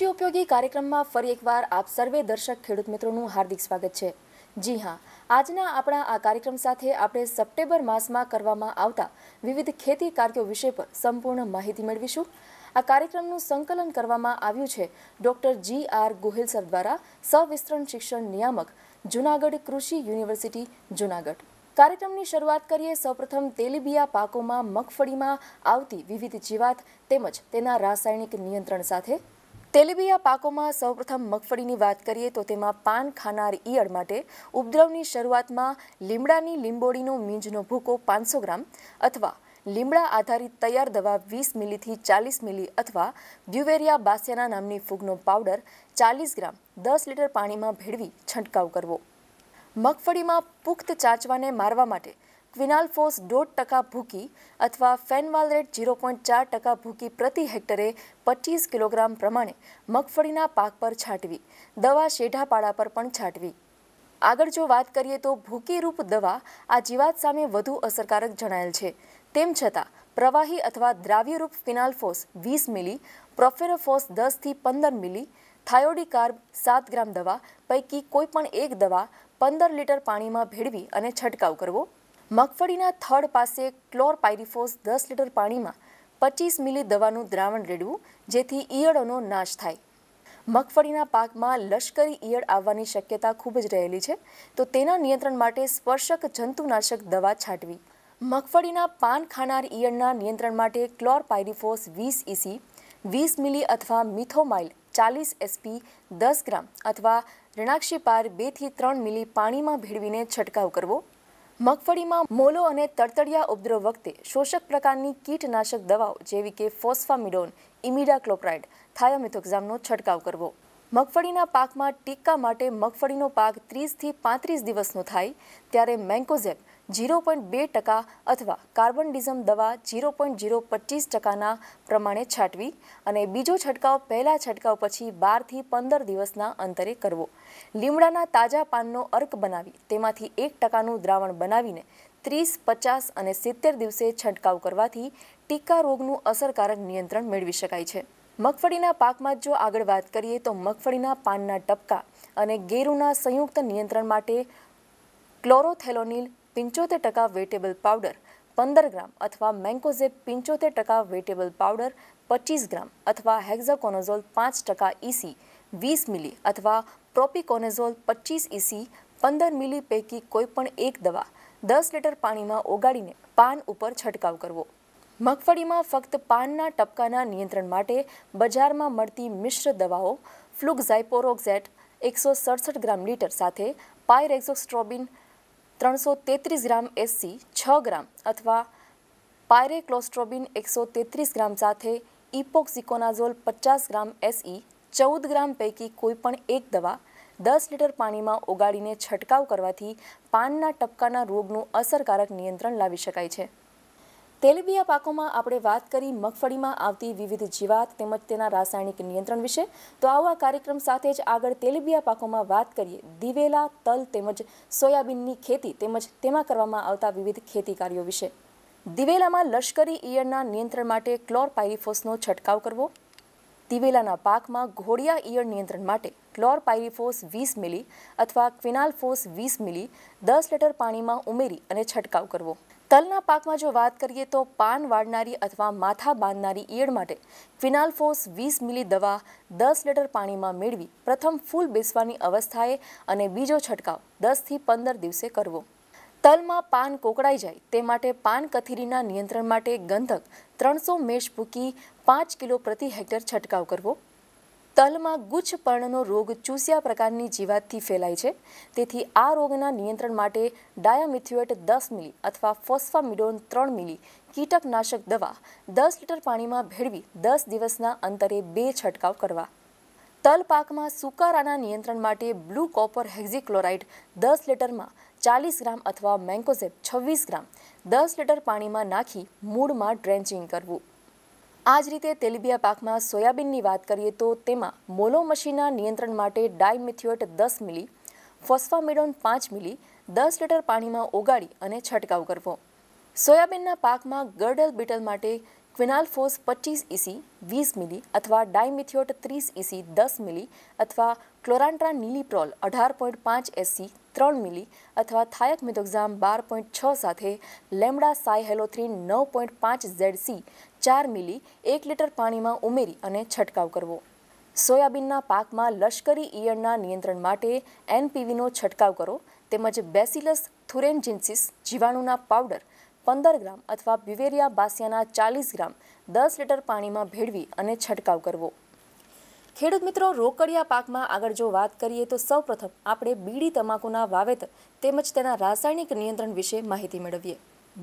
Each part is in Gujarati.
કૃષિ ઉપયોગી કાર્યક્રમમાં ફરી એકવાર આપ સર્વે દર્શક ખેડૂત મિત્રોનું હાર્દિક સ્વાગત છે જી હા આજના આપણા આ કાર્યક્રમ સાથે આપણે સપ્ટેમ્બર માસમાં કરવામાં આવતા વિવિધ ખેતી કાર્યો વિશે પર સંપૂર્ણ માહિતી મેળવીશું આ કાર્યક્રમનું સંકલન કરવામાં આવ્યું છે doctor G R Gohil sir દ્વારા સવિસ્તરણ શિક્ષણ નિયામક જુનાગઢ કૃષિ યુનિવર્સિટી જુનાગઢ કાર્યક્રમની શરૂઆત કરીએ સૌપ્રથમ તેલીબિયા પાકોમાં મગફળીમાં આવતી વિવિધ જીવાત તેમજ તેના રાસાયણિક નિયંત્રણ સાથે તેલીબિયા પાકોમાં સૌપ્રથમ મગફળીની વાત કરીએ તો તેમાં પાન ખાનાર ઈયળ માટે ઉપદ્રવની શરૂઆતમાં લીમડાની લીંબોળીનો મીંજનો ભૂકો પાંચસો ગ્રામ અથવા લીમડા આધારિત તૈયાર દવા વીસ મિલીથી ચાલીસ મિલી અથવા બ્યુવેરિયા બાસિયાના નામની ફૂગનો પાવડર ચાલીસ ગ્રામ દસ લીટર પાણીમાં ભેળવી છંટકાવ કરવો મગફળીમાં પુખ્ત ચાચવાને મારવા માટે ક્વિનાલફોસ દોઢ ટકા ભૂકી અથવા ફેનવાલરેટ ઝીરો પોઈન્ટ ચાર ટકા ભૂકી પ્રતિ હેક્ટરે પચીસ કિલોગ્રામ પ્રમાણે મગફળીના પાક પર છાંટવી દવા શેઢાપાડા પર પણ છાંટવી આગળ જો વાત કરીએ તો ભૂકીરૂપ દવા આ જીવાત સામે વધુ અસરકારક જણાયેલ છે તેમ છતાં પ્રવાહી અથવા દ્રાવ્યરૂપ ફિનાલ્ફોસ વીસ મિલી પ્રોફેરોફોસ દસથી પંદર મિલી થાયોડી કાર્બ સાત ગ્રામ દવા પૈકી કોઈપણ એક દવા પંદર લીટર પાણીમાં ભેળવી અને છંટકાવ કરવો મગફળીના થડ પાસે ક્લોરપાયરીફોસ દસ લીટર પાણીમાં પચીસ મિલી દવાનું દ્રાવણ રેડવું જેથી ઈયળોનો નાશ થાય મગફળીના પાકમાં લશ્કરી ઈયળ આવવાની શક્યતા ખૂબ જ રહેલી છે તો તેના નિયંત્રણ માટે સ્પર્શક જંતુનાશક દવા છાંટવી મગફળીના પાન ખાનાર ઈયળના નિયંત્રણ માટે ક્લોરપાયરીફોસ વીસ ઇસી વીસ મિલી અથવા મિથોમાઇલ ચાલીસ એસપી દસ ગ્રામ અથવા ઋણાક્ષીપાર બેથી ત્રણ મિલી પાણીમાં ભેળવીને છંટકાવ કરવો મગફળીમાં મોલો અને તડતડિયા ઉપદ્રવ વખતે શોષક પ્રકારની કીટનાશક દવાઓ જેવી કે ફોસ્ફામિડોન ઇમિડા ઇમિડાક્લોપ્રાઇડ થાયામિથોક્ઝામનો છંટકાવ કરવો મગફળીના પાકમાં ટીકા માટે મગફળીનો પાક ત્રીસથી પાંત્રીસ દિવસનો થાય ત્યારે મેન્કોઝેબ ઝીરો પોઈન્ટ બે ટકા અથવા કાર્બન દવા ઝીરો પોઈન્ટ ઝીરો પચીસ ટકાના પ્રમાણે છાંટવી અને બીજો છંટકાવ પહેલાં છંટકાવ પછી બારથી પંદર દિવસના અંતરે કરવો લીમડાના તાજા પાનનો અર્ક બનાવી તેમાંથી એક ટકાનું દ્રાવણ બનાવીને ત્રીસ પચાસ અને સિત્તેર દિવસે છંટકાવ કરવાથી ટીકા રોગનું અસરકારક નિયંત્રણ મેળવી શકાય છે મગફળીના પાકમાં જો આગળ વાત કરીએ તો મગફળીના પાનના ટપકા અને ગેરુના સંયુક્ત નિયંત્રણ માટે ક્લોરોથેલોનિલ पिंचोतेर टका वेटेबल पाउडर पंदर ग्राम अथवा मैंकोजेब पिंचोतेर टका वेटेबल पाउडर पच्चीस ग्राम अथवा हेक्जाकोनेजोल पांच टका ईसी वीस मिली अथवा प्रोपिकोनेजोल पच्चीस ईसी पंदर मिली पैकी कोईपण एक दवा दस लीटर पानी में ओगाड़ी पान पर छटक करव मगफड़ी में फक्त पानना टपकाना नियंत्रण मेटे बजार में मती मिश्र दवाओ फ्लुक्जाइपोरोक्जेट एक सौ सड़सठ ग्राम लीटर साथ पायरेक्सोस्ट्रॉबीन ત્રણસો તેત્રીસ ગ્રામ એસસી છ ગ્રામ અથવા પાયરેક્લોસ્ટ્રોબિન એકસો તેત્રીસ ગ્રામ સાથે ઇપોક્સિકોનાઝોલ પચાસ ગ્રામ એસઈ e, ચૌદ ગ્રામ પૈકી કોઈપણ એક દવા દસ લીટર પાણીમાં ઓગાળીને છંટકાવ કરવાથી પાનના ટપકાના રોગનું અસરકારક નિયંત્રણ લાવી શકાય છે તેલીબિયા પાકોમાં આપણે વાત કરી મગફળીમાં આવતી વિવિધ જીવાત તેમજ તેના રાસાયણિક નિયંત્રણ વિશે તો આવા કાર્યક્રમ સાથે જ આગળ તેલીબિયા પાકોમાં વાત કરીએ દિવેલા તલ તેમજ સોયાબીનની ખેતી તેમજ તેમાં કરવામાં આવતા વિવિધ ખેતી કાર્યો વિશે દિવેલામાં લશ્કરી ઈયળના નિયંત્રણ માટે ક્લોર પાયરીફોસનો છંટકાવ કરવો દિવેલાના પાકમાં ઘોડિયા ઈયળ નિયંત્રણ માટે ક્લોર પાયરીફોસ વીસ મિલી અથવા ક્વિનાલફોસ વીસ મિલી દસ લીટર પાણીમાં ઉમેરી અને છંટકાવ કરવો તલના પાકમાં જો વાત કરીએ તો પાન વાળનારી અથવા માથા બાંધનારી ઈયળ માટે ક્વિનાલ્ફોસ વીસ મિલી દવા દસ લીટર પાણીમાં મેળવી પ્રથમ ફૂલ બેસવાની અવસ્થાએ અને બીજો છંટકાવ દસથી પંદર દિવસે કરવો તલમાં પાન કોકળાઈ જાય તે માટે પાન કથીરીના નિયંત્રણ માટે ગંધક ત્રણસો મેષ ભૂકી પાંચ કિલો પ્રતિ હેક્ટર છંટકાવ કરવો તલમાં ગુચ્છ પર્ણનો રોગ ચૂસ્યા પ્રકારની જીવાતથી ફેલાય છે તેથી આ રોગના નિયંત્રણ માટે ડાયામિથ્યુએટ દસ મિલી અથવા ફોસ્ફામિડોન ત્રણ મિલી કીટકનાશક દવા દસ લીટર પાણીમાં ભેળવી દસ દિવસના અંતરે બે છંટકાવ કરવા તલ પાકમાં સુકારાના નિયંત્રણ માટે બ્લુ કોપર હેક્ઝીક્લોરાઇડ દસ લીટરમાં ચાલીસ ગ્રામ અથવા મેન્કોઝેપ છવ્વીસ ગ્રામ દસ લીટર પાણીમાં નાખી મૂળમાં ડ્રેન્ચિંગ કરવું આ જ રીતે તેલીબિયા પાકમાં સોયાબીનની વાત કરીએ તો તેમાં મોલોમશીના નિયંત્રણ માટે ડાયમિથ્યોટ દસ મિલી ફોસ્ફામિડોન પાંચ મિલી દસ લીટર પાણીમાં ઓગાળી અને છંટકાવ કરવો સોયાબીનના પાકમાં ગર્ડલ બીટલ માટે ક્વિનાલ્ફોસ પચીસ ઇસી વીસ મિલી અથવા ડાયમિથ્યોટ ત્રીસ ઇસી દસ મિલી અથવા ક્લોરાન્ટ્રા નીલીપ્રોલ અઢાર પોઈન્ટ પાંચ એસી ત્રણ મિલી અથવા થાયક થાયકમિથોક્ઝામ બાર પોઈન્ટ છ સાથે લેમડા સાયહેલોથ્રીન નવ પોઈન્ટ પાંચ ઝેડ સી ચાર મિલી એક લીટર પાણીમાં ઉમેરી અને છંટકાવ કરવો સોયાબીનના પાકમાં લશ્કરી ઈયળના નિયંત્રણ માટે એનપીવીનો છંટકાવ કરો તેમજ બેસિલસ થુરેનજિન્સિસ જીવાણુના પાવડર પંદર ગ્રામ અથવા બિવેરિયા બાસિયાના ચાલીસ ગ્રામ દસ લીટર પાણીમાં ભેળવી અને છંટકાવ કરવો ખેડૂત મિત્રો રોકડિયા પાકમાં આગળ જો વાત કરીએ તો સૌપ્રથમ આપણે બીડી તમાકુના વાવેતર તેમજ તેના રાસાયણિક નિયંત્રણ વિશે માહિતી મેળવીએ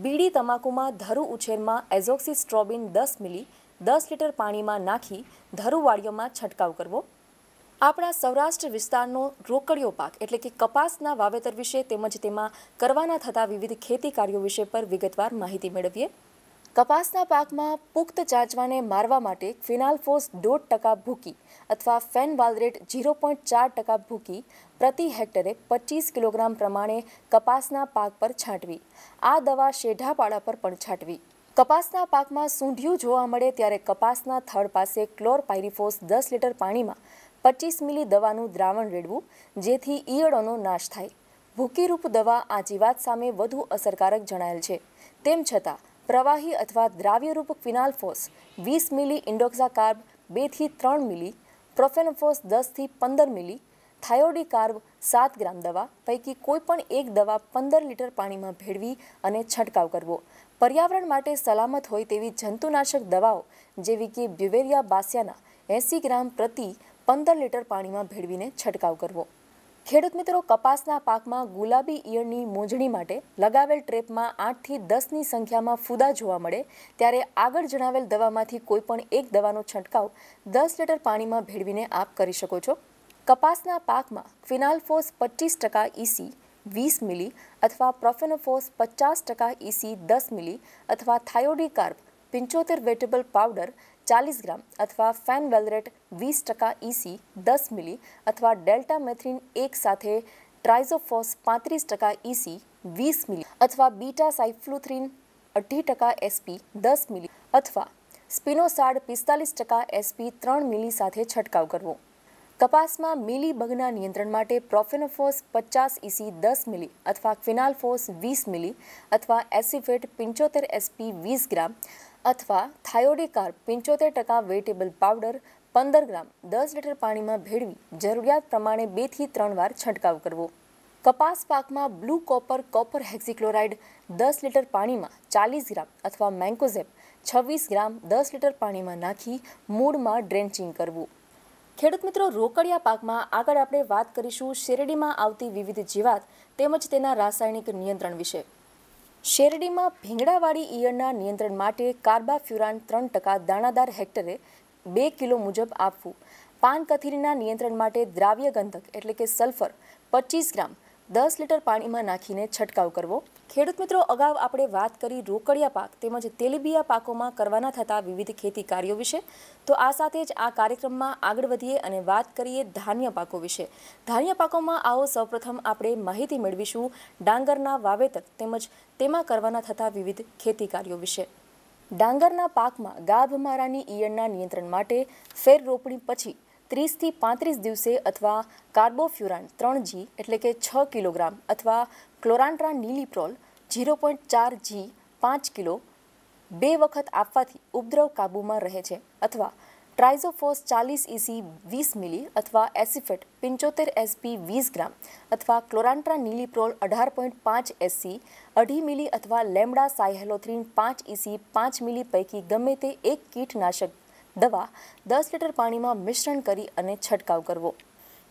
બીડી તમાકુમાં ધરુ ઉછેરમાં એઝોક્સી સ્ટ્રોબિન દસ મિલી દસ લીટર પાણીમાં નાખી ધરુવાળીઓમાં છંટકાવ કરવો આપણા સૌરાષ્ટ્ર વિસ્તારનો રોકડિયો પાક એટલે કે કપાસના વાવેતર વિશે તેમજ તેમાં કરવાના થતા વિવિધ ખેતી કાર્યો વિશે પર વિગતવાર માહિતી મેળવીએ કપાસના પાકમાં પુખ્ત ચાંચવાને મારવા માટે ફિનાલ્ફોસ દોઢ ટકા ભૂકી અથવા ફેન વાલરેટ ઝીરો પોઈન્ટ ચાર ટકા ભૂકી પ્રતિ હેક્ટરે પચીસ કિલોગ્રામ પ્રમાણે કપાસના પાક પર છાંટવી આ દવા શેઢાપાળા પર પણ છાંટવી કપાસના પાકમાં સૂંઢિયું જોવા મળે ત્યારે કપાસના થડ પાસે ક્લોરપાયરીફોસ દસ લીટર પાણીમાં પચીસ મિલી દવાનું દ્રાવણ રેડવું જેથી ઈયળોનો નાશ થાય ભૂકીરૂપ દવા આ જીવાત સામે વધુ અસરકારક જણાયેલ છે તેમ છતાં પ્રવાહી અથવા દ્રાવ્યરૂપક ફિનાલ્ફોસ વીસ મિલી ઇન્ડોક્ઝાકાર્બ બેથી ત્રણ મિલી પ્રોફેનોફોસ દસથી પંદર મિલી થાયોડી કાર્બ સાત ગ્રામ દવા પૈકી કોઈપણ એક દવા પંદર લીટર પાણીમાં ભેળવી અને છંટકાવ કરવો પર્યાવરણ માટે સલામત હોય તેવી જંતુનાશક દવાઓ જેવી કે બ્યુવેરિયા બાસિયાના એંસી ગ્રામ પ્રતિ પંદર લીટર પાણીમાં ભેળવીને છંટકાવ કરવો ખેડૂત મિત્રો કપાસના પાકમાં ગુલાબી ઈયળની મોજણી માટે લગાવેલ ટ્રેપમાં આઠથી દસની સંખ્યામાં ફૂદા જોવા મળે ત્યારે આગળ જણાવેલ દવામાંથી કોઈપણ એક દવાનો છંટકાવ દસ લીટર પાણીમાં ભેળવીને આપ કરી શકો છો કપાસના પાકમાં ક્વિનાલ્ફોસ પચીસ ટકા ઈસી e વીસ મિલી અથવા પ્રોફેનોફોસ પચાસ ટકા ઇસી e દસ મિલી અથવા થાયોડી કાર્બ પંચોતેર વેટેબલ પાવડર चालीस ग्राम अथवा फेन वेलरेट वीस टका ईसी e दस मिली अथवा डेल्टा मेथ्रीन एक साथ ट्राइजोफोस 35 टका ईसी e वीस मिली अथवा बीटा साइफ्लूथ्रीन अठी टका एसपी दस मिली अथवा स्पीनोसाड़ पिस्तालीस टका एसपी 3 मिली साथ छटक करवो कपास में मिली बगना नियंत्रण माटे प्रोफेनोफोस पचास ईसी e दस मिली अथवा क्विनालफोस वीस मिली अथवा एसिफेट 75 एसपी वीस ग्राम અથવા થાયોડીકાર્પ પંચોતેર ટકા વેટેબલ પાવડર પંદર ગ્રામ દસ લીટર પાણીમાં ભેળવી જરૂરિયાત પ્રમાણે બેથી ત્રણ વાર છંટકાવ કરવો કપાસ પાકમાં બ્લુ કોપર કોપર હેક્ઝીક્લોરાઇડ દસ લીટર પાણીમાં ચાલીસ ગ્રામ અથવા મેન્કોઝેપ છવ્વીસ ગ્રામ દસ લીટર પાણીમાં નાખી મૂળમાં ડ્રેન્ચિંગ કરવું ખેડૂત મિત્રો રોકડિયા પાકમાં આગળ આપણે વાત કરીશું શેરડીમાં આવતી વિવિધ જીવાત તેમજ તેના રાસાયણિક નિયંત્રણ વિશે શેરડીમાં ભીંગડાવાળી ઈયળના નિયંત્રણ માટે કાર્બાફ્યુરાન ત્રણ ટકા દાણાદાર હેક્ટરે બે કિલો મુજબ આપવું પાન કથીરીના નિયંત્રણ માટે દ્રાવ્ય ગંધક એટલે કે સલ્ફર પચીસ ગ્રામ દસ લીટર પાણીમાં નાખીને છંટકાવ કરવો ખેડૂત મિત્રો અગાઉ આપણે વાત કરી રોકડિયા પાક તેમજ તેલીબિયા પાકોમાં કરવાના થતા વિવિધ ખેતી કાર્યો વિશે તો આ સાથે જ આ કાર્યક્રમમાં આગળ વધીએ અને વાત કરીએ ધાન્ય પાકો વિશે ધાન્ય પાકોમાં આવો સૌપ્રથમ આપણે માહિતી મેળવીશું ડાંગરના વાવેતર તેમજ તેમાં કરવાના થતા વિવિધ ખેતી કાર્યો વિશે ડાંગરના પાકમાં ગાભમારાની ઈયળના નિયંત્રણ માટે ફેર રોપણી પછી ત્રીસથી પાંત્રીસ દિવસે અથવા કાર્બોફ્યુરાન ત્રણ જી એટલે કે છ કિલોગ્રામ અથવા ક્લોરાન્ટ્રા નીલીપ્રોલ ઝીરો પોઈન્ટ ચાર જી પાંચ કિલો બે વખત આપવાથી ઉપદ્રવ કાબૂમાં રહે છે અથવા ટ્રાઇઝોફોસ ચાલીસ ઇસી વીસ મિલી અથવા એસિફેટ પંચોતેર એસપી વીસ ગ્રામ અથવા ક્લોરાન્ટ્રા નીલીપ્રોલ અઢાર પોઈન્ટ પાંચ એસસી અઢી મિલી અથવા લેમડા સાયહેલોથ્રીન પાંચ ઇસી પાંચ મિલી પૈકી ગમે તે એક કીટનાશક દવા દસ લીટર પાણીમાં મિશ્રણ કરી અને છંટકાવ કરવો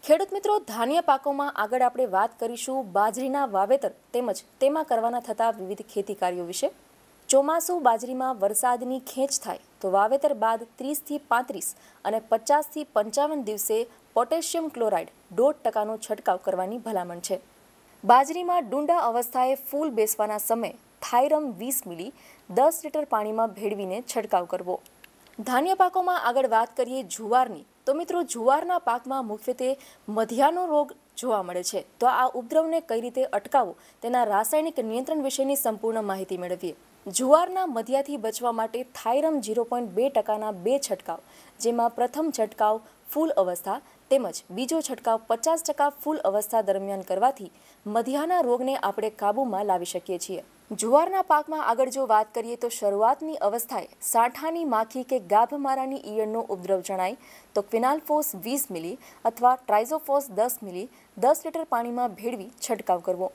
ખેડૂત મિત્રો ધાન્ય પાકોમાં આગળ આપણે વાત કરીશું બાજરીના વાવેતર તેમજ તેમાં કરવાના થતા વિવિધ ખેતી કાર્યો વિશે ચોમાસુ બાજરીમાં વરસાદની ખેંચ થાય તો વાવેતર બાદ ત્રીસથી પાંત્રીસ અને પચાસથી પંચાવન દિવસે પોટેશિયમ ક્લોરાઇડ દોઢ ટકાનો છંટકાવ કરવાની ભલામણ છે બાજરીમાં ડુંડા અવસ્થાએ ફૂલ બેસવાના સમયે થાઇરમ વીસ મિલી દસ લીટર પાણીમાં ભેળવીને છંટકાવ કરવો ધાન્ય પાકોમાં આગળ વાત કરીએ જુવારની તો મિત્રો જુવારના પાકમાં મુખ્યત્વે મધ્યાનો રોગ જોવા મળે છે તો આ ઉપદ્રવને કઈ રીતે અટકાવવો તેના રાસાયણિક નિયંત્રણ વિશેની સંપૂર્ણ માહિતી મેળવીએ જુવારના મધ્યાથી બચવા માટે થાઇરમ ઝીરો પોઈન્ટ બે ટકાના બે છંટકાવ જેમાં પ્રથમ છંટકાવ ફૂલ અવસ્થા તેમજ બીજો છંટકાવ પચાસ ટકા ફૂલ અવસ્થા દરમિયાન કરવાથી મધ્યાના રોગને આપણે કાબૂમાં લાવી શકીએ છીએ જુવારના પાકમાં આગળ જો વાત કરીએ તો શરૂઆતની અવસ્થાએ સાંઠાની માખી કે ગાભમારાની ઈયળનો ઉપદ્રવ જણાય તો ફિનાલફોસ વીસ મિલી અથવા ટ્રાઇઝોફોસ દસ મિલી દસ લીટર પાણીમાં ભેળવી છંટકાવ કરવો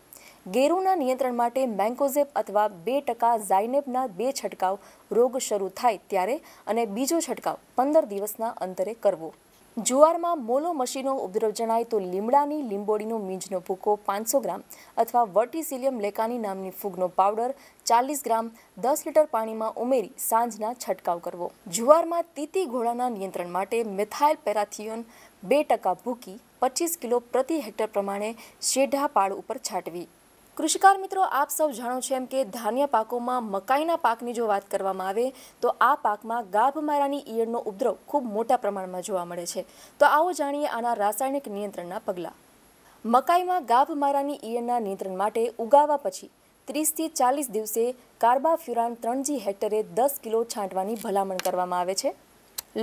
ગેરુના નિયંત્રણ માટે મેન્કોઝેપ અથવા બે ટકા ઝાયનેપના બે છંટકાવ રોગ શરૂ થાય ત્યારે અને બીજો છંટકાવ પંદર દિવસના અંતરે કરવો જુવારમાં મોલો મશીનો ઉપદ્રવ જણાય તો લીમડાની લીંબોડીનો મીંજનો ભૂકો પાંચસો ગ્રામ અથવા વર્ટીસિલિયમ લેકાની નામની ફૂગનો પાવડર ચાલીસ ગ્રામ દસ લીટર પાણીમાં ઉમેરી સાંજના છંટકાવ કરવો જુવારમાં તીતી ઘોડાના નિયંત્રણ માટે મિથાઇલ પેરાથિયોન બે ટકા ભૂકી પચીસ કિલો પ્રતિ હેક્ટર પ્રમાણે શેઢા પાળ ઉપર છાંટવી કૃષિકાર મિત્રો આપ સૌ જાણો છો એમ કે ધાન્ય પાકોમાં મકાઈના પાકની જો વાત કરવામાં આવે તો આ પાકમાં ગાભમારાની ઈયળનો ઉપદ્રવ ખૂબ મોટા પ્રમાણમાં જોવા મળે છે તો આવો જાણીએ આના રાસાયણિક નિયંત્રણના પગલાં મકાઈમાં ગાભમારાની ઈયળના નિયંત્રણ માટે ઉગાવવા પછી ત્રીસથી ચાલીસ દિવસે કાર્બાફ્યુરાન ત્રણજી હેક્ટરે દસ કિલો છાંટવાની ભલામણ કરવામાં આવે છે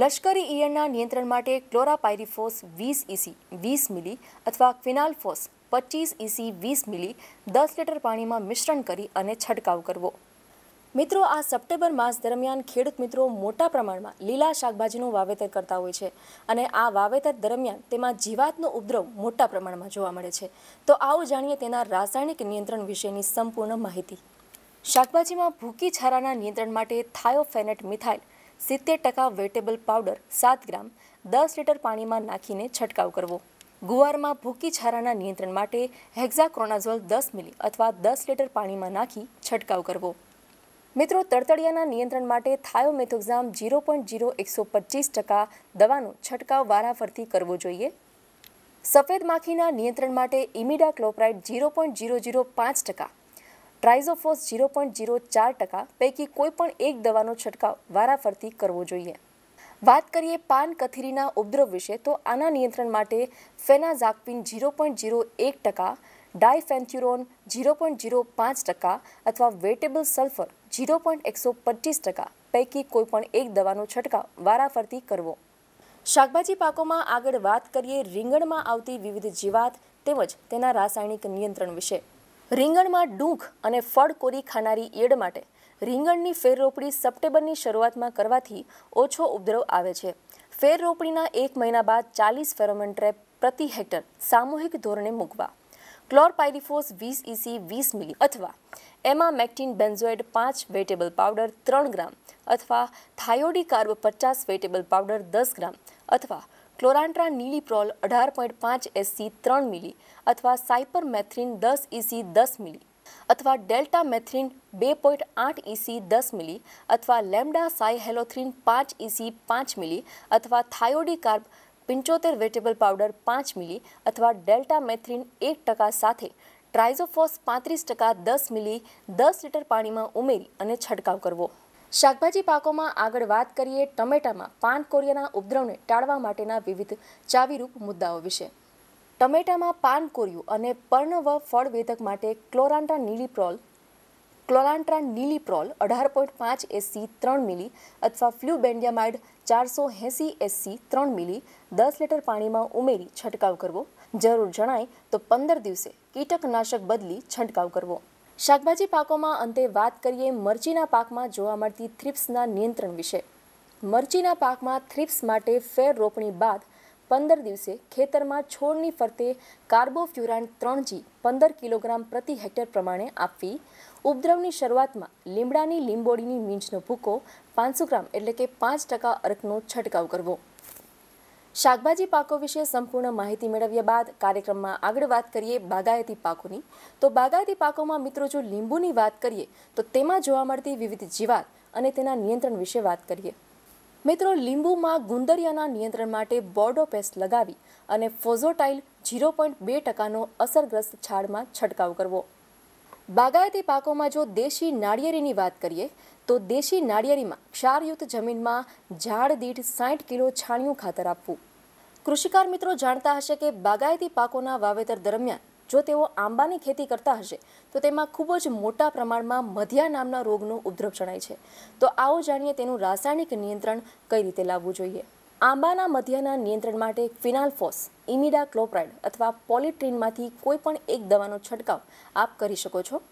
લશ્કરી ઈયળના નિયંત્રણ માટે ક્લોરાપાયરીફોસ વીસ ઇસી વીસ મિલી અથવા ક્વિનાલફોસ પચીસ ઈસી વીસ મિલી દસ લીટર પાણીમાં મિશ્રણ કરી અને છંટકાવ કરવો મિત્રો આ સપ્ટેમ્બર માસ દરમિયાન ખેડૂત મિત્રો મોટા પ્રમાણમાં લીલા શાકભાજીનું વાવેતર કરતા હોય છે અને આ વાવેતર દરમિયાન તેમાં જીવાતનો ઉપદ્રવ મોટા પ્રમાણમાં જોવા મળે છે તો આવો જાણીએ તેના રાસાયણિક નિયંત્રણ વિશેની સંપૂર્ણ માહિતી શાકભાજીમાં ભૂકી છારાના નિયંત્રણ માટે થાયોફેનેટ મિથાઇલ સિત્તેર ટકા વેટેબલ પાવડર સાત ગ્રામ દસ લીટર પાણીમાં નાખીને છંટકાવ કરવો ગુવારમાં ભૂકી છારાના નિયંત્રણ માટે હેક્ઝાક્રોનાઝોલ દસ મિલી અથવા દસ લીટર પાણીમાં નાખી છંટકાવ કરવો મિત્રો તડતડિયાના નિયંત્રણ માટે થાયોમેથોક્ઝામ જીરો પોઈન્ટ ઝીરો એકસો પચીસ ટકા દવાનો છંટકાવ વારાફરતી કરવો જોઈએ સફેદ માખીના નિયંત્રણ માટે imidacloprid zero point zero zero પાંચ ટકા ટ્રાઇઝોફોસ ઝીરો પોઈન્ટ ઝીરો ચાર ટકા પૈકી કોઈપણ એક દવાનો છંટકાવ વારાફરતી કરવો જોઈએ વાત કરીએ પાન કથીરીના ઉપદ્રવ વિશે તો આના નિયંત્રણ માટે ફેનાઝાકપિન ઝીરો પોઈન્ટ ઝીરો એક ટકા ડાયફેન્થ્યુરોન ઝીરો પોઈન્ટ ઝીરો પાંચ ટકા અથવા વેટેબલ સલ્ફર ઝીરો પોઈન્ટ એકસો પચીસ ટકા પૈકી કોઈપણ એક દવાનો છંટકાવ વારાફરતી કરવો શાકભાજી પાકોમાં આગળ વાત કરીએ રીંગણમાં આવતી વિવિધ જીવાત તેમજ તેના રાસાયણિક નિયંત્રણ વિશે રીંગણમાં ડૂંખ અને ફળ કોરી ખાનારી ઈયળ માટે રીંગણની ફેરરોપણી સપ્ટેમ્બરની શરૂઆતમાં કરવાથી ઓછો ઉપદ્રવ આવે છે ફેરરોપણીના એક મહિના બાદ ચાલીસ ફેરોમેન ટ્રેપ પ્રતિ હેક્ટર સામૂહિક ધોરણે મૂકવા ક્લોરપાયરીફોસ વીસ ઇસી e વીસ મિલી અથવા એમા મેક્ટિન બેન્ઝોઇડ પાંચ વેટેબલ પાવડર ત્રણ ગ્રામ અથવા થાયોડી કાર્બ પચાસ વેટેબલ પાવડર દસ ગ્રામ અથવા ક્લોરાન્ટ્રા નીલીપ્રોલ અઢાર પોઈન્ટ પાંચ એસી ત્રણ મિલી અથવા સાયપરમેથ્રિન દસ ઇસી e દસ મિલી અથવા ડેલ્ટા મેથ્રિન બે પોઈન્ટ આઠ ઇસી દસ મિલી અથવા લેમ્ડા સાય હેલોથ્રિન પાંચ ઇસી પાંચ મિલી અથવા થાયોડી કાર્બ પિંચોતેર વેટેબલ પાવડર પાંચ મિલી અથવા ડેલ્ટા મેથ્રિન એક ટકા સાથે ટ્રાઇઝોફોસ પાંત્રીસ ટકા દસ મિલી દસ લીટર પાણીમાં ઉમેરી અને છંટકાવ કરવો શાકભાજી પાકોમાં આગળ વાત કરીએ ટમેટામાં પાન કોરિયાના ઉપદ્રવને ટાળવા માટેના વિવિધ ચાવીરૂપ મુદ્દાઓ વિશે ટમેટામાં પાન કોર્યું અને પર્ણવ ફળ વેધક માટે ક્લોરાન્ટ્રા નીલીપ્રોલ ક્લોરાન્ટ્રા નીલીપ્રોલ અઢાર પોઈન્ટ પાંચ એસી ત્રણ મિલી અથવા ફ્લ્યુબેન્ડિયામાઇડ ચારસો એંસી એસી ત્રણ મિલી દસ લીટર પાણીમાં ઉમેરી છંટકાવ કરવો જરૂર જણાય તો પંદર દિવસે કીટકનાશક બદલી છંટકાવ કરવો શાકભાજી પાકોમાં અંતે વાત કરીએ મરચીના પાકમાં જોવા મળતી થ્રિપ્સના નિયંત્રણ વિશે મરચીના પાકમાં થ્રિપ્સ માટે ફેર રોપણી બાદ પંદર દિવસે ખેતરમાં છોડની ફરતે કાર્બોફ્યુરાન ત્રણ જી પંદર કિલોગ્રામ પ્રતિ હેક્ટર પ્રમાણે આપવી ઉપદ્રવની શરૂઆતમાં લીમડાની લીંબોળીની મીંજનો ભૂકો પાંચસો ગ્રામ એટલે કે પાંચ ટકા અર્કનો છંટકાવ કરવો શાકભાજી પાકો વિશે સંપૂર્ણ માહિતી મેળવ્યા બાદ કાર્યક્રમમાં આગળ વાત કરીએ બાગાયતી પાકોની તો બાગાયતી પાકોમાં મિત્રો જો લીંબુની વાત કરીએ તો તેમાં જોવા મળતી વિવિધ જીવાત અને તેના નિયંત્રણ વિશે વાત કરીએ મિત્રો લીંબુમાં ગુંદરિયાના નિયંત્રણ માટે બોર્ડો પેસ્ટ લગાવી અને ફોઝોટાઇલ ઝીરો પોઈન્ટ બે ટકાનો અસરગ્રસ્ત છાડમાં છંટકાવ કરવો બાગાયતી પાકોમાં જો દેશી નાળિયેરીની વાત કરીએ તો દેશી નાળિયેરીમાં ક્ષારયુક્ત જમીનમાં ઝાડ દીઠ સાઠ કિલો છાણિયું ખાતર આપવું કૃષિકાર મિત્રો જાણતા હશે કે બાગાયતી પાકોના વાવેતર દરમિયાન જો તેઓ આંબાની ખેતી કરતા હશે તો તેમાં ખૂબ જ મોટા પ્રમાણમાં મધ્યા નામના રોગનો ઉપદ્રવ જણાય છે તો આવો જાણીએ તેનું રાસાયણિક નિયંત્રણ કઈ રીતે લાવવું જોઈએ આંબાના મધ્યના નિયંત્રણ માટે ફિનાલ્ફોસ ઇમિડા ક્લોપ્રાઇડ અથવા પોલિટ્રીનમાંથી કોઈ પણ એક દવાનો છંટકાવ આપ કરી શકો છો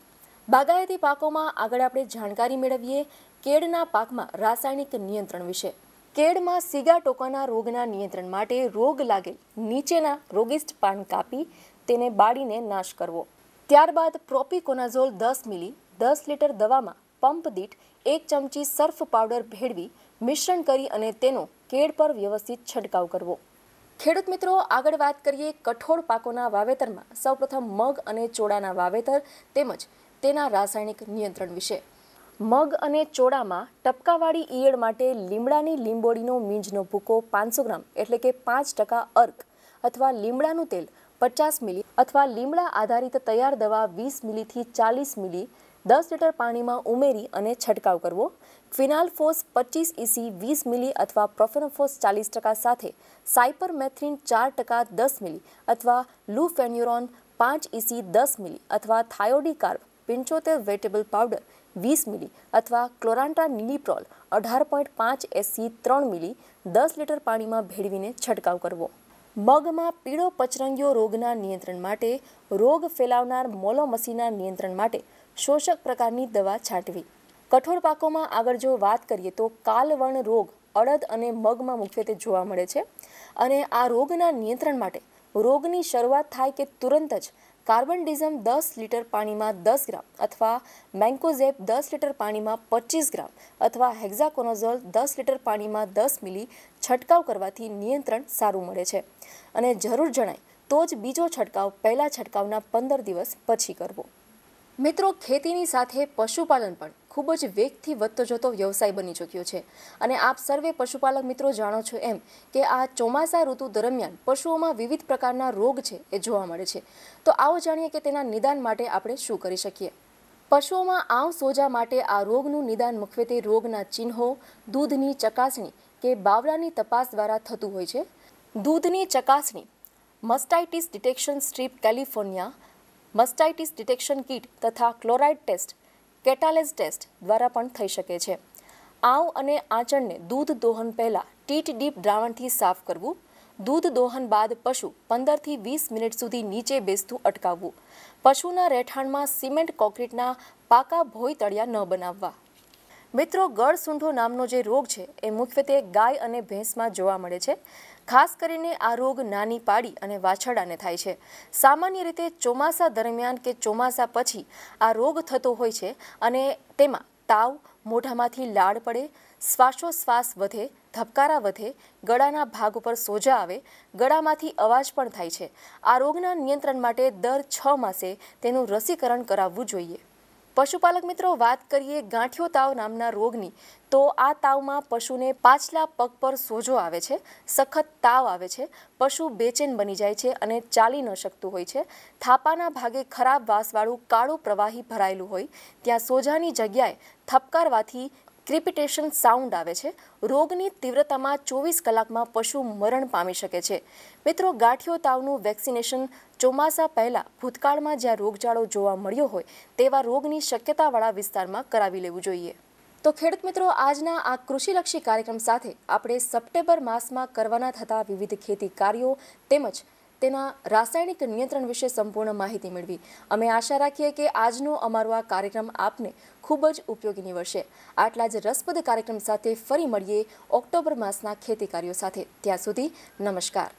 બાગાયતી પાકોમાં આગળ આપણે જાણકારી મેળવીએ કેળના પાકમાં રાસાયણિક નિયંત્રણ વિશે કેળમાં સીગા ટોકાના રોગના નિયંત્રણ માટે રોગ લાગેલ નીચેના રોગિષ્ટ પાન કાપી તેને બાળીને નાશ કરવો ત્યારબાદ પ્રોપિકોનાઝોલ દસ મિલી દસ લીટર દવામાં પંપ દીઠ એક ચમચી સર્ફ પાવડર ભેળવી મિશ્રણ કરી અને તેનો કેળ પર વ્યવસ્થિત છંટકાવ કરવો ખેડૂત મિત્રો આગળ વાત કરીએ કઠોળ પાકોના વાવેતરમાં સૌપ્રથમ મગ અને ચોળાના વાવેતર તેમજ તેના રાસાયણિક નિયંત્રણ વિશે મગ અને ચોળામાં ટપકાવાળી ઈયળ માટે લીમડાની લીંબોળીનો મીંજનો ભૂકો પાંચસો ગ્રામ એટલે કે પાંચ ટકા અર્ક અથવા લીમડાનું તેલ પચાસ મિલી અથવા લીમડા આધારિત તૈયાર દવા વીસ મિલીથી ચાલીસ મિલી દસ લીટર પાણીમાં ઉમેરી અને છંટકાવ કરવો ફિનાલ્ફોસ પચીસ ઇસી વીસ મિલી અથવા પ્રોફેનોફોસ ચાલીસ ટકા સાથે સાયપરમેથ્રિન ચાર ટકા દસ મિલી અથવા લુફેન્યુરોન પાંચ ઇસી દસ મિલી અથવા થાયોડી કાર્બ પિંચોતેર વેટેબલ પાવડર વીસ મિલી અથવા ક્લોરાન્ટા નિલિપ્રોલ અઢાર પોઈન્ટ પાંચ એસી ત્રણ મિલી દસ લીટર પાણીમાં ભેળવીને છંટકાવ કરવો મગમાં પીળો પચરંગીઓ રોગના નિયંત્રણ માટે રોગ ફેલાવનાર મોલોમસીના નિયંત્રણ માટે શોષક પ્રકારની દવા છાંટવી કઠોળ પાકોમાં આગળ જો વાત કરીએ તો કાલવર્ણ રોગ અડદ અને મગમાં મુખ્યત્વે જોવા મળે છે અને આ રોગના નિયંત્રણ માટે રોગની શરૂઆત થાય કે તુરંત જ કાર્બન ડિઝમ દસ લીટર પાણીમાં દસ ગ્રામ અથવા મેન્કોઝેપ દસ લીટર પાણીમાં પચીસ ગ્રામ અથવા હેક્ઝાકોનોઝોલ દસ લીટર પાણીમાં દસ મિલી છંટકાવ કરવાથી નિયંત્રણ સારું મળે છે અને જરૂર જણાય તો જ બીજો છંટકાવ પહેલા છંટકાવના પંદર દિવસ પછી કરવો મિત્રો ખેતીની સાથે પશુપાલન પણ ખૂબ જ વેગથી વધતો જતો વ્યવસાય બની ચૂક્યો છે અને આપ સર્વે પશુપાલક મિત્રો જાણો છો એમ કે આ ચોમાસા ઋતુ દરમિયાન પશુઓમાં વિવિધ પ્રકારના રોગ છે એ જોવા મળે છે તો આવો જાણીએ કે તેના નિદાન માટે આપણે શું કરી શકીએ પશુઓમાં આવ સોજા માટે આ રોગનું નિદાન મુખ્યત્વે રોગના ચિહ્નો દૂધની ચકાસણી કે બાવડાની તપાસ દ્વારા થતું હોય છે દૂધની ચકાસણી mastitis detection strip California mastitis detection kit તથા ક્લોરાઇડ ટેસ્ટ કેટાલેઝ ટેસ્ટ દ્વારા પણ થઈ શકે છે આવ અને આંચણને દૂધ દોહન પહેલાં ટીટ ડીપ દ્રાવણથી સાફ કરવું દૂધ દોહન બાદ પશુ પંદરથી વીસ મિનિટ સુધી નીચે બેસતું અટકાવવું પશુના રહેઠાણમાં સિમેન્ટ કોન્ક્રીટના પાકા ભોય તળિયા ન બનાવવા મિત્રો ગળસૂંઠો નામનો જે રોગ છે એ મુખ્યત્વે ગાય અને ભેંસમાં જોવા મળે છે ખાસ કરીને આ રોગ નાની પાડી અને વાછરડાને થાય છે સામાન્ય રીતે ચોમાસા દરમિયાન કે ચોમાસા પછી આ રોગ થતો હોય છે અને તેમાં તાવ મોઢામાંથી લાળ પડે શ્વાસોશ્વાસ વધે ધબકારા વધે ગળાના ભાગ ઉપર સોજા આવે ગળામાંથી અવાજ પણ થાય છે આ રોગના નિયંત્રણ માટે દર છ માસે તેનું રસીકરણ કરાવવું જોઈએ પશુપાલક મિત્રો વાત કરીએ ગાંઠિયો તાવ નામના રોગની તો આ તાવમાં પશુને પાછલા પગ પર સોજો આવે છે સખત તાવ આવે છે પશુ બેચેન બની જાય છે અને ચાલી ન શકતું હોય છે થાપાના ભાગે ખરાબ વાસવાળું કાળું પ્રવાહી ભરાયેલું હોય ત્યાં સોજાની જગ્યાએ થપકારવાથી ક્રિપિટેશન સાઉન્ડ આવે છે રોગની તીવ્રતામાં ચોવીસ કલાકમાં પશુ મરણ પામી શકે છે મિત્રો ગાંઠિયો તાવનું વેક્સિનેશન ચોમાસા પહેલાં ભૂતકાળમાં જ્યાં રોગચાળો જોવા મળ્યો હોય તેવા રોગની શક્યતાવાળા વિસ્તારમાં કરાવી લેવું જોઈએ તો ખેડૂત મિત્રો આજના આ કૃષિલક્ષી કાર્યક્રમ સાથે આપણે સપ્ટેમ્બર માસમાં કરવાના થતા વિવિધ ખેતી કાર્યો તેમજ તેના રાસાયણિક નિયંત્રણ વિશે સંપૂર્ણ માહિતી મેળવી અમે આશા રાખીએ કે આજનો અમારો આ કાર્યક્રમ આપને ખૂબ જ ઉપયોગી નીવડશે આટલા જ રસપ્રદ કાર્યક્રમ સાથે ફરી મળીએ ઓક્ટોબર માસના ખેતી કાર્યો સાથે ત્યાં સુધી નમસ્કાર